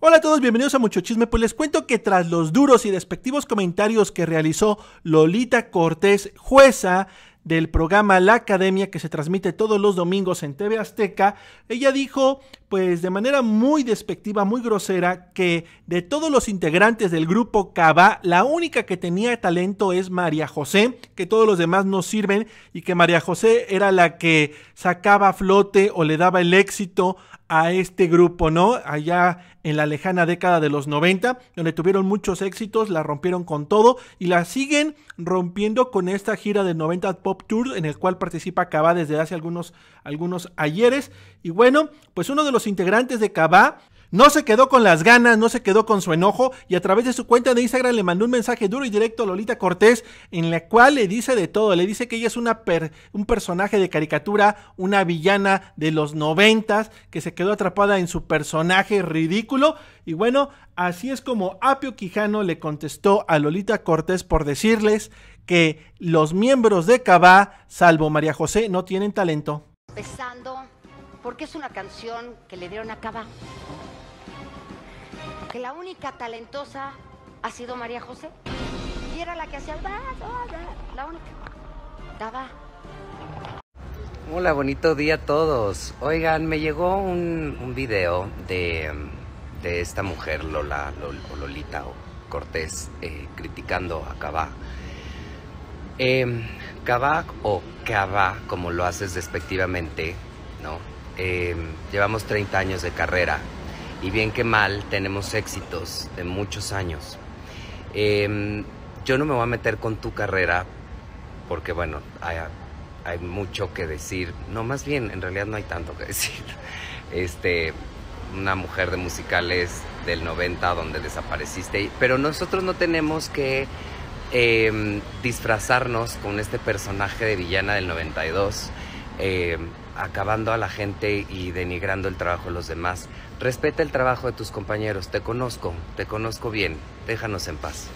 Hola a todos, bienvenidos a Mucho Chisme. Pues les cuento que tras los duros y despectivos comentarios que realizó Lolita Cortés, jueza del programa La Academia que se transmite todos los domingos en TV Azteca, ella dijo pues de manera muy despectiva, muy grosera, que de todos los integrantes del grupo Cava, la única que tenía talento es María José, que todos los demás no sirven y que María José era la que sacaba flote o le daba el éxito a este grupo, ¿no? Allá en la lejana década de los 90, donde tuvieron muchos éxitos, la rompieron con todo y la siguen rompiendo con esta gira de 90 Pop Tour en el cual participa Cava desde hace algunos, algunos ayeres. Y bueno, pues uno de los integrantes de Cabá no se quedó con las ganas, no se quedó con su enojo y a través de su cuenta de Instagram le mandó un mensaje duro y directo a Lolita Cortés en la cual le dice de todo, le dice que ella es una per, un personaje de caricatura, una villana de los noventas que se quedó atrapada en su personaje ridículo y bueno, así es como Apio Quijano le contestó a Lolita Cortés por decirles que los miembros de Cabá, salvo María José, no tienen talento porque es una canción que le dieron a Cabá? Que la única talentosa ha sido María José. Y era la que hacía... La única. Cava. Hola, bonito día a todos. Oigan, me llegó un, video de, esta mujer, Lola, o Lolita o Cortés, eh, criticando a Cabá. Eh, em, o Cabá, como lo haces despectivamente, ¿no? Em, llevamos 30 años de carrera y bien que mal tenemos éxitos de muchos años. Em, yo no me voy a meter con tu carrera porque bueno, hay, mucho que decir. No, más bien, en realidad no hay tanto que decir. Este, una mujer de musicales del 90 donde desapareciste, pero nosotros no tenemos que em, disfrazarnos con este personaje de villana del 92 acabando a la gente y denigrando el trabajo de los demás. Respeta el trabajo de tus compañeros, te conozco, te conozco bien, déjanos en paz.